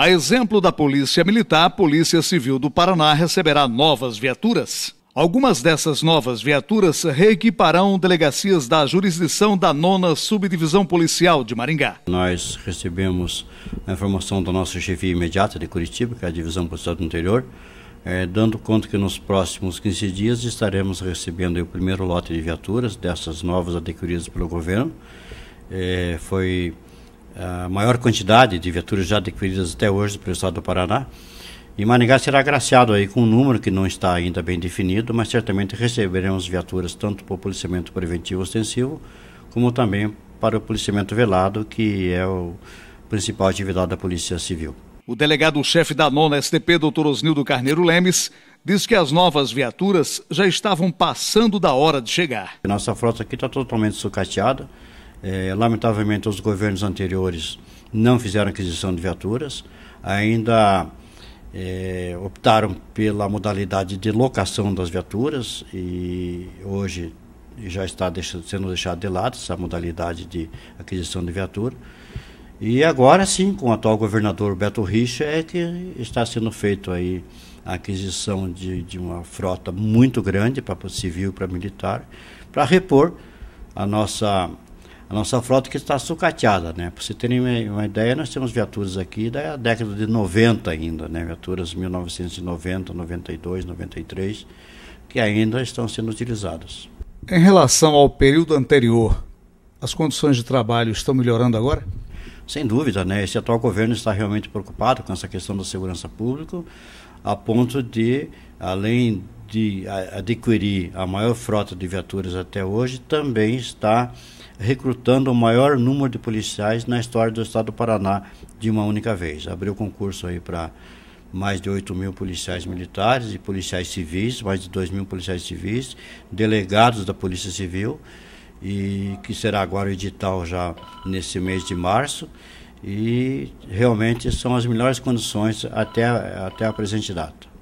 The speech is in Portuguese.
A exemplo da Polícia Militar, a Polícia Civil do Paraná receberá novas viaturas. Algumas dessas novas viaturas reequiparão delegacias da jurisdição da nona subdivisão policial de Maringá. Nós recebemos a informação da nossa chefe imediata de Curitiba, que é a divisão policial do interior, eh, dando conta que nos próximos 15 dias estaremos recebendo o primeiro lote de viaturas dessas novas adquiridas pelo governo. Eh, foi a maior quantidade de viaturas já adquiridas até hoje pelo Estado do Paraná. E Maringá será agraciado aí com um número que não está ainda bem definido, mas certamente receberemos viaturas tanto para o policiamento preventivo ostensivo, como também para o policiamento velado, que é o principal atividade da Polícia Civil. O delegado-chefe da nona STP, doutor Osnildo Carneiro Lemes, diz que as novas viaturas já estavam passando da hora de chegar. Nossa frota aqui está totalmente sucateada. É, lamentavelmente, os governos anteriores não fizeram aquisição de viaturas, ainda é, optaram pela modalidade de locação das viaturas e hoje já está deixando, sendo deixado de lado essa modalidade de aquisição de viatura. E agora sim, com o atual governador Beto Richa, é que está sendo feito aí a aquisição de, de uma frota muito grande para civil, para militar, para repor a nossa a nossa frota que está sucateada, né? Para você terem uma, ideia, nós temos viaturas aqui da década de 90 ainda, né? Viaturas 1990, 92, 93, que ainda estão sendo utilizadas. Em relação ao período anterior, as condições de trabalho estão melhorando agora? Sem dúvida, né? Esse atual governo está realmente preocupado com essa questão da segurança pública, a ponto de, além de adquirir a maior frota de viaturas até hoje, também está recrutando o maior número de policiais na história do Estado do Paraná de uma única vez. Abriu concurso aí para mais de 8 mil policiais militares e policiais civis, mais de 2 mil policiais civis, delegados da Polícia Civil, e que será agora o edital já nesse mês de março. E realmente são as melhores condições até, até a presente data.